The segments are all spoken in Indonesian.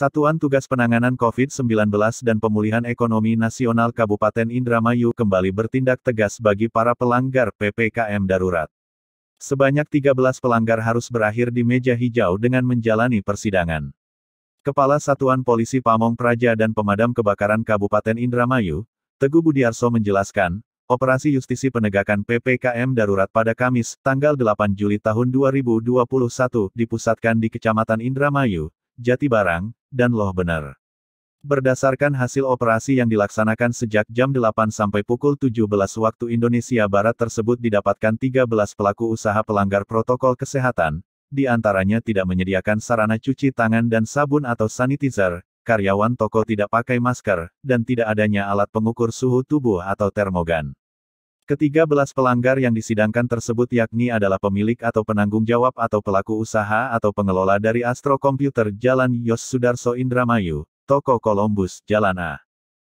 Satuan Tugas Penanganan COVID-19 dan Pemulihan Ekonomi Nasional Kabupaten Indramayu kembali bertindak tegas bagi para pelanggar PPKM darurat. Sebanyak 13 pelanggar harus berakhir di meja hijau dengan menjalani persidangan. Kepala Satuan Polisi Pamong Praja dan Pemadam Kebakaran Kabupaten Indramayu, Teguh Budiarso menjelaskan, operasi justisi penegakan PPKM darurat pada Kamis, tanggal 8 Juli tahun 2021, dipusatkan di Kecamatan Indramayu, Jatibarang, dan loh benar. Berdasarkan hasil operasi yang dilaksanakan sejak jam 8 sampai pukul 17 waktu Indonesia Barat tersebut didapatkan 13 pelaku usaha pelanggar protokol kesehatan, di antaranya tidak menyediakan sarana cuci tangan dan sabun atau sanitizer, karyawan toko tidak pakai masker, dan tidak adanya alat pengukur suhu tubuh atau termogan. Ketiga belas pelanggar yang disidangkan tersebut yakni adalah pemilik atau penanggung jawab atau pelaku usaha atau pengelola dari Astro Computer Jalan Yos Sudarso Indramayu, Toko Columbus, Jalan A.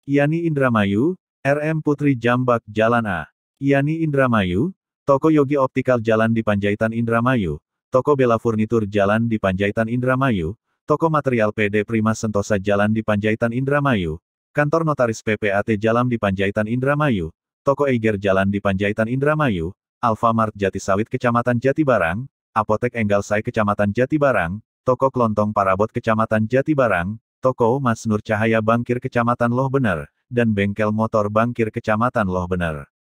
Yani Indramayu, RM Putri Jambak, Jalan A. Yani Indramayu, Toko Yogi Optical Jalan di Panjaitan Indramayu, Toko Bela Furnitur Jalan di Panjaitan Indramayu, Toko Material PD Prima Sentosa Jalan di Panjaitan Indramayu, Kantor Notaris PPAT Jalan di Panjaitan Indramayu, Toko Eiger Jalan di Panjaitan Indramayu, Alfamart Jati Sawit Kecamatan Jatibarang, Apotek Enggalsai Kecamatan Jatibarang, Toko Kelontong Parabot Kecamatan Jatibarang, Toko Mas Nur Cahaya Bangkir Kecamatan Loh Bener, dan Bengkel Motor Bangkir Kecamatan Loh Bener.